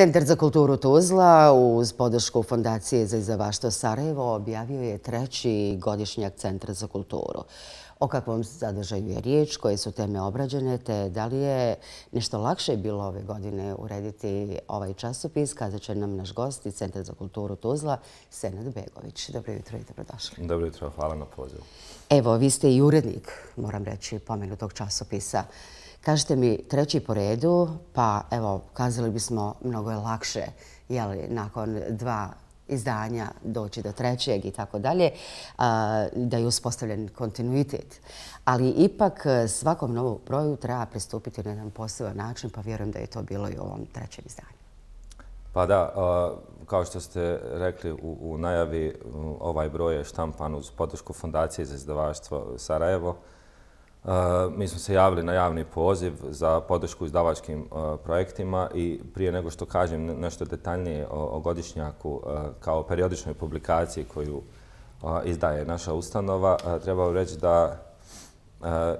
Centar za kulturu Tuzla uz podršku Fondacije za izdavaštvo Sarajevo objavio je treći godišnjak Centra za kulturu. O kakvom zadržaju je riječ, koje su teme obrađene, te da li je nešto lakše bilo ove godine urediti ovaj časopis, kazat će nam naš gost iz Centra za kulturu Tuzla, Senad Begović. Dobro jutro i dobrodošli. Dobro jutro, hvala na pozivu. Evo, vi ste i urednik, moram reći, pomenutog časopisa Tuzla. Kažete mi treći po redu, pa evo, kazali bismo mnogo je lakše jeli, nakon dva izdanja doći do trećeg i tako dalje, da je uspostavljen kontinuitet. Ali ipak e, svakom novom broju treba pristupiti na jedan poseban način, pa vjerujem da je to bilo i u ovom trećem izdanju. Pa da, kao što ste rekli u najavi, ovaj broj je štampan uz podršku Fundacije za izdavaštvo Sarajevo Mi smo se javili na javni poziv za podršku izdavačkim projektima i prije nego što kažem nešto detaljnije o godišnjaku kao periodičnoj publikaciji koju izdaje naša ustanova, treba reći da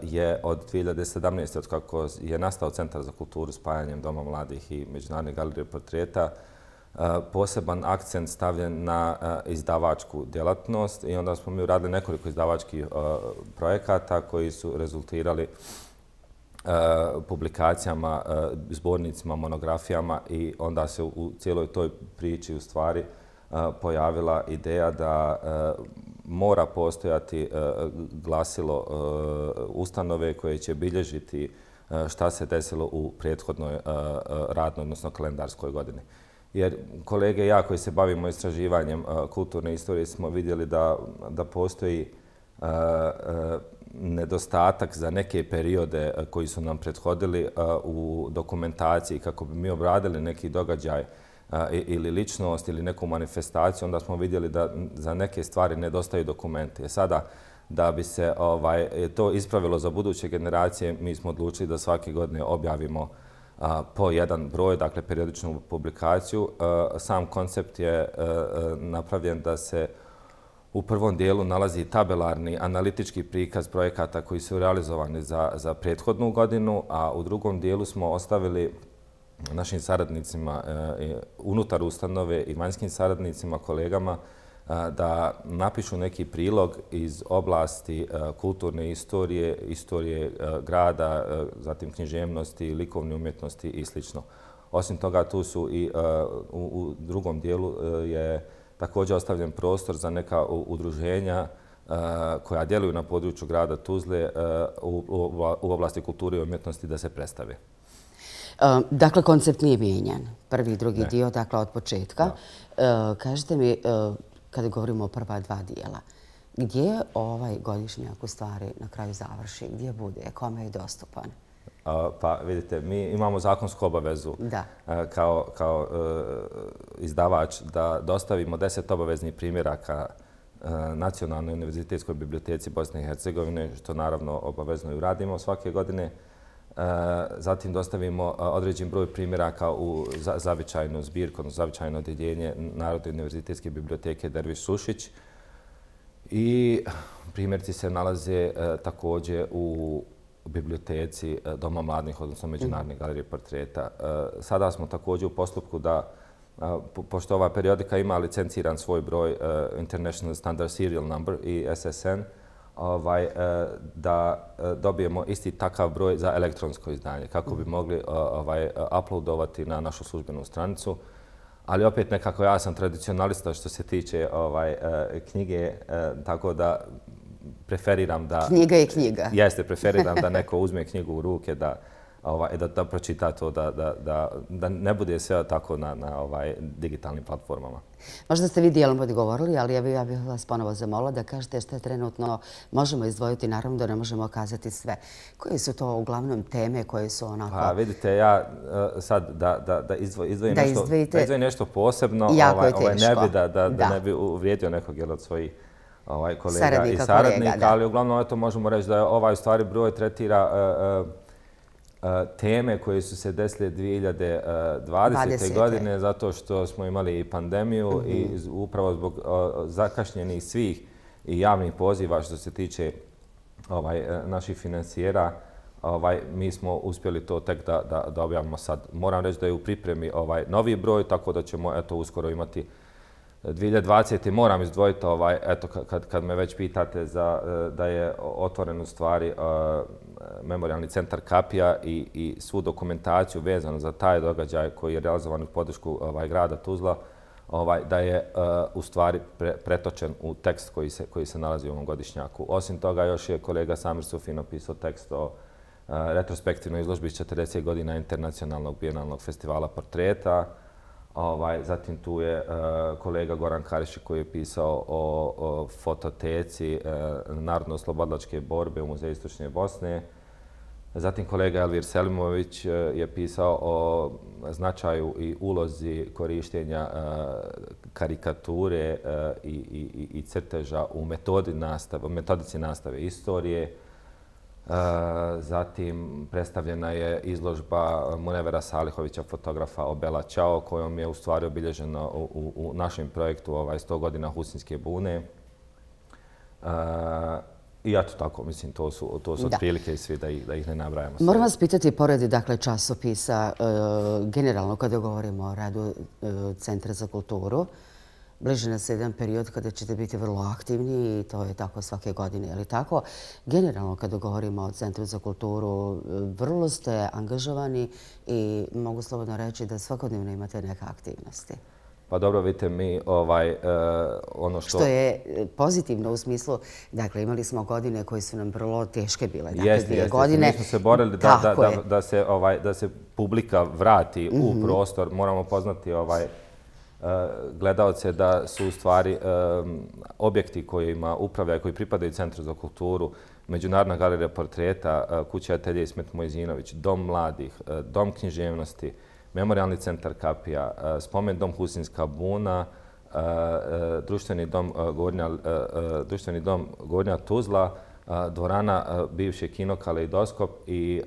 je od 2017. od kako je nastao Centar za kulturu spajanjem Doma mladih i Međunarne galerije portreta, poseban akcent stavljen na izdavačku djelatnost i onda smo mi uradili nekoliko izdavačkih projekata koji su rezultirali publikacijama, zbornicima, monografijama i onda se u cijeloj toj priči u stvari pojavila ideja da mora postojati glasilo ustanove koje će bilježiti šta se desilo u prethodnoj radnoj, odnosno kalendarskoj godini jer kolege i ja koji se bavimo istraživanjem kulturne istorije smo vidjeli da postoji nedostatak za neke periode koji su nam prethodili u dokumentaciji kako bi mi obradili neki događaj ili ličnost ili neku manifestaciju, onda smo vidjeli da za neke stvari nedostaju dokumenti. E sada, da bi se ovaj, to ispravilo za buduće generacije, mi smo odlučili da svake godine objavimo dokumentaciju po jedan broj, dakle periodičnu publikaciju. Sam koncept je napravljen da se u prvom dijelu nalazi tabelarni analitički prikaz projekata koji su realizovani za prethodnu godinu, a u drugom dijelu smo ostavili našim saradnicima e, unutar ustanove i vanjskim saradnicima, kolegama, da napišu neki prilog iz oblasti kulturne istorije, istorije grada, zatim književnosti, likovne umjetnosti i sl. Osim toga, tu su i u drugom dijelu je također ostavljen prostor za neka udruženja koja djeluju na području grada Tuzle u oblasti kulture i umjetnosti da se predstave. Dakle, koncept nije mijenjan. Prvi i drugi dio, dakle, od početka. Kažete mi, kada govorimo o prva dva dijela. Gdje ovaj godišnji u stvari na kraju završi? Gdje bude? Kome je dostupan? Pa vidite, mi imamo zakonsku obavezu kao e, izdavač da dostavimo deset obaveznih primjeraka e, Nacionalnoj univerzitetskoj biblioteci Bosne i Hercegovine, što naravno obavezno i uradimo svake godine. Eh, zatim dostavimo eh, određen broj primjeraka u zavičajnu zbirku, odnosno zavičajno odjeljenje Narodne univerzitetske biblioteke Derviš Sušić. I primjerci se nalaze eh, također u biblioteci Doma mladnih, odnosno Međunarodne galerije portreta. Sada smo također u postupku da, pošto ova periodika ima licenciran svoj broj International Standard Serial Number i SSN, ovaj, e, da e, dobijemo isti takav broj za elektronsko izdanje kako bi mhm. mogli e, ovaj, uploadovati na našu službenu stranicu. Ali opet nekako ja sam tradicionalista što se tiče ovaj knjige, tako da preferiram da... Knjiga je knjiga. Jeste, preferiram da neko uzme knjigu u ruke, da ovaj e, da pročita to, da da da ne bude sve tako na na ovaj digitalnim platformama. Možda ste vi dijelom odgovorili, ali ja bih ja bih vas ponovo zamolila da kažete šta trenutno možemo izdvojiti, naravno da ne možemo kazati sve. Koje su to uglavnom teme koje su onako... Pa vidite, ja e, sad da da da izdvojim nešto posebno, ovaj ovaj ne bi da da ne bi uvrijedio nekog od svojih ovaj, kolega i saradnika, ali uglavnom možemo reći da ovaj stari broj tretira e, teme koje su se desile 2020. godine zato što smo imali i pandemiju i mhm. upravo zbog zakašnjenih svih i javnih poziva što se tiče ovaj, e, naših financijera, ovaj, mi smo uspjeli to tek da objavimo sad. Moram reći da je u pripremi ovaj, novi broj, tako da ćemo uskoro imati 2020. moram izdvojiti, ovaj, eto, kad, kad me već pitate za, e, da je otvoren u stvari e, memorialni centar Kapija i, i svu dokumentaciju vezanu za taj događaj koji je realizovan u podršku ovaj, grada Tuzla, ovaj, da je e, u stvari pretočen u tekst koji se, koji se nalazi u ovom godišnjaku. Osim toga, još je kolega Samir Sufin opisao tekst o retrospektivnoj izložbi 40 godina internacionalnog bijenalnog festivala portreta, Ovaj, zatim tu je e, kolega Goran Karišić koji je pisao o, o fototeci e, Narodno-oslobodlačke borbe u Muzeju Istočne Bosne. Zatim kolega Elvir Selimović e, je pisao o značaju i ulozi korištenja e, karikature e, i, i, i crteža u metodi nastave, metodici nastave istorije. Uh, E, zatim predstavljena je izložba Munevera Salihovića, fotografa Obela Ćao, kojom je u stvari obilježena u našem projektu 100 ovaj, godina Husinske bune. E, I ja to tako, mislim, to su otprilike i svi da ih ne nabrajamo. Moram vas pitati, pored dakle, časopisa, e, generalno kada govorimo o radu Centra za kulturu, bliže na jedan period kada ćete biti vrlo aktivni i to je tako svake godine. Ali tako, generalno kada govorimo o Centru za kulturu, vrlo ste angažovani i mogu slobodno reći da svakodnevno imate neke aktivnosti. Pa dobro, vidite, mi ovaj, e, ono što... Što je e, pozitivno u smislu, dakle, imali smo godine koje su nam vrlo teške bile. Dakle, jeste, jeste, godine... mi smo se borili da, da, da, da, se, ovaj, da se publika vrati u mhm. prostor. Moramo poznati ovaj, gledalce da su u stvari objekti kojima upravlja i koji pripadaju Centru za kulturu, Međunarodna galerija portreta, e, kuća Atelje Ismet Mojzinović, Dom mladih, e, Dom književnosti, Memorialni centar Kapija, e, Spomen dom Husinska Buna, Društveni dom Gornja Tuzla, dvorana bivše kino Kaleidoskop i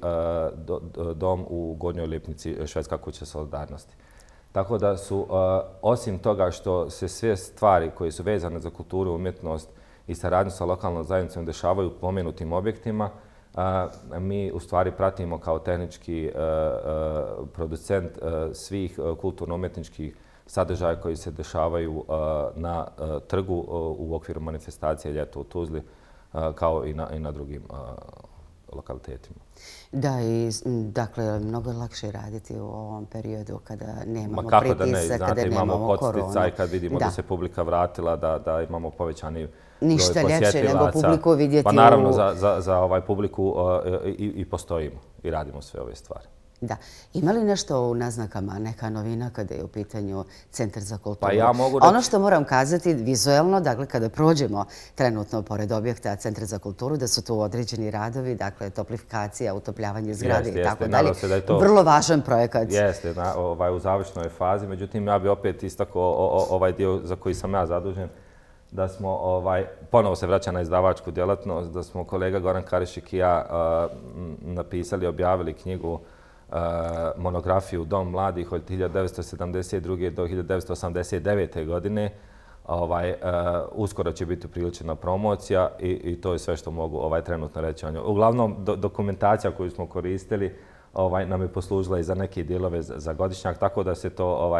dom u Gornjoj Lipnici Švedska kuća solidarnosti. Tako da su, osim toga što se sve stvari koje su vezane za kulturu, umjetnost i saradnju sa lokalnom zajednicom dešavaju pomenutim objektima, mi u stvari pratimo kao tehnički producent svih kulturno-umjetničkih sadržaja koji se dešavaju na trgu u okviru manifestacije Ljeto u Tuzli kao i na drugim objektima lokalitetima. Da, i dakle, mnogo je lakše raditi u ovom periodu kada nemamo pritisa, kada nemamo korona. Znate, imamo podsticaj kad vidimo da. se publika vratila, da, da imamo povećani broj posjetilaca. Ništa ljepše nego publiku vidjeti u... Pa naravno, Za, za, za ovaj publiku i, i postojimo i radimo sve ove stvari. Da. Ima li nešto u naznakama, neka novina kada je u pitanju Centar za kulturu? Pa ja mogu da... Ono što moram kazati vizuelno, dakle, kada prođemo trenutno pored objekta Centar za kulturu, da su tu određeni radovi, dakle, toplifikacija, utopljavanje zgrade i tako dalje. Jeste, nadam se da je to... Vrlo važan projekat. Jeste, ovaj, u završnoj fazi. Međutim, ja bi opet istako ovaj dio za koji sam ja zadužen, da smo, ovaj, ponovo se vraća na izdavačku djelatnost, da smo kolega Goran Karišik i ja napisali i objavili knjigu Eh, monografiju Dom mladih od 1972. do 1989. godine. Ovaj, eh, uskoro će biti priličena promocija i to je sve što mogu ovaj, trenutno reći o njoj. Uglavnom, dokumentacija koju smo koristili ovaj, nam je poslužila i za neke dijelove za godišnjak, tako da se to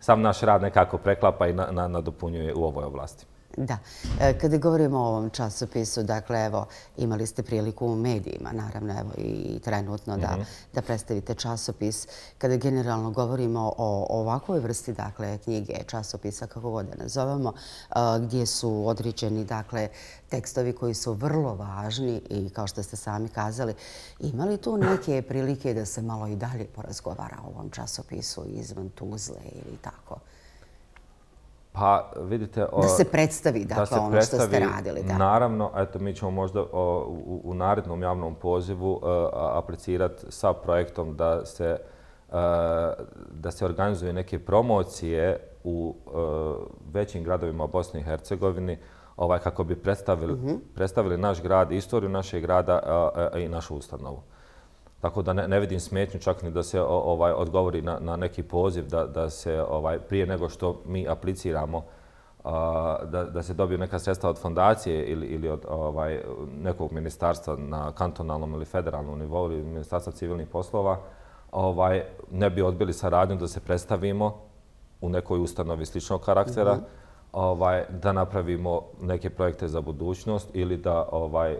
sam naš rad nekako preklapa i nadopunjuje u ovoj oblasti. Da. E, kada govorimo o ovom časopisu, dakle, evo, imali ste priliku u medijima, naravno, evo, i trenutno da mhm. predstavite časopis. Kada generalno govorimo o ovakvoj vrsti, dakle, knjige, časopisa, kako god da nazovemo, e, gdje su odričeni, dakle, tekstovi koji su vrlo važni i, kao što ste sami kazali, imali tu neke prilike da se malo i dalje porazgovara o ovom časopisu izvan Tuzle ili tako? Pa vidite... Da se predstavi dakle, ono što ste radili. Naravno, mi ćemo možda u narednom javnom pozivu e, aplicirati sa projektom e, da se organizuje neke promocije u e, većim gradovima Bosne i Hercegovini ovaj, kako bi mhm. predstavili naš grad, istoriju našeg grada i našu ustanovu. Tako da ne, ne vidim smetnju čak ni da se ovaj odgovori na, na neki poziv da, da se ovaj prije nego što mi apliciramo da, da se dobiju neka sredstva od fondacije ili, ili od ovaj nekog ministarstva na kantonalnom ili federalnom nivou ili ministarstva civilnih poslova ovaj ne bi odbili saradnju da se predstavimo u nekoj ustanovi sličnog karaktera. Mhm. Ovaj, da napravimo neke projekte za budućnost ili da ovaj,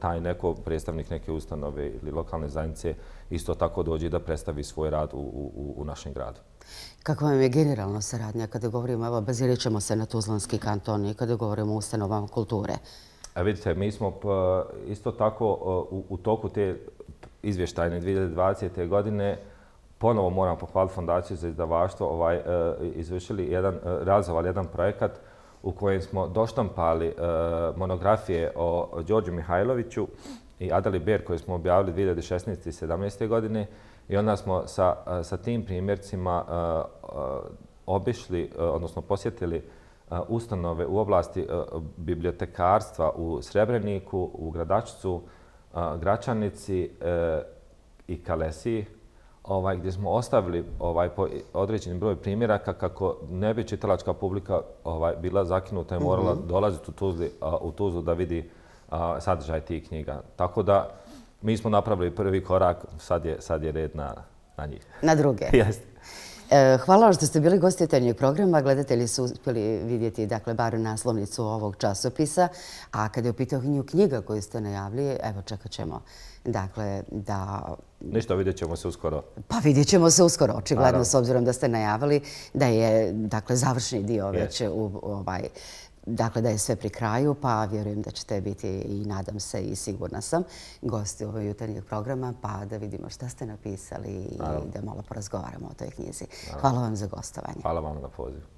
taj neko predstavnik neke ustanove ili lokalne zajednice isto tako dođe da predstavi svoj rad u našem gradu. Kakva vam je generalna saradnja kada govorimo, evo, bazirit ćemo se na Tuzlanski kanton i kada govorimo o ustanovama kulture? E, vidite, mi smo isto tako u toku te izvještajne 2020. godine učinili ponovo moram pohvaliti Fondaciju za izdavaštvo, ovaj, e, izvršili jedan, e, razovali jedan projekat u kojem smo doštampali e, monografije o Đorđu Mihajloviću i Adali Ber koje smo objavili 2016. i 2017. godine i onda smo sa, sa tim primjercima obišli, odnosno posjetili ustanove u oblasti bibliotekarstva u Srebreniku, u Gradačcu, Gračanici i Kalesiji, ovaj, gdje smo ostavili ovaj po određeni broj primjeraka kako ne bi čitalačka publika ovaj, bila zakinuta i morala mm -hmm. dolaziti u Tuzli, a, u Tuzlu da vidi a, sadržaj tih knjiga. Tako da mi smo napravili prvi korak, sad je, sad je red na, na njih. Na druge. Jeste. Hvala vam što ste bili gostiteljni programa. Gledatelji su uspjeli vidjeti, dakle, bar naslovnicu ovog časopisa. A kada je u knjiga koju ste najavili, evo, čekat ćemo, dakle, da Ništa, vidjet ćemo se uskoro. Pa vidjet ćemo se uskoro, očigledno, s obzirom da ste najavili da je dakle, završni dio već u ovaj... Dakle, da je sve pri kraju, pa vjerujem da ćete biti i nadam se i sigurna sam gosti ovog jutarnjeg programa, pa da vidimo šta ste napisali i da malo porazgovaramo o toj knjizi. Hvala vam za gostovanje. Hvala vam na pozivu.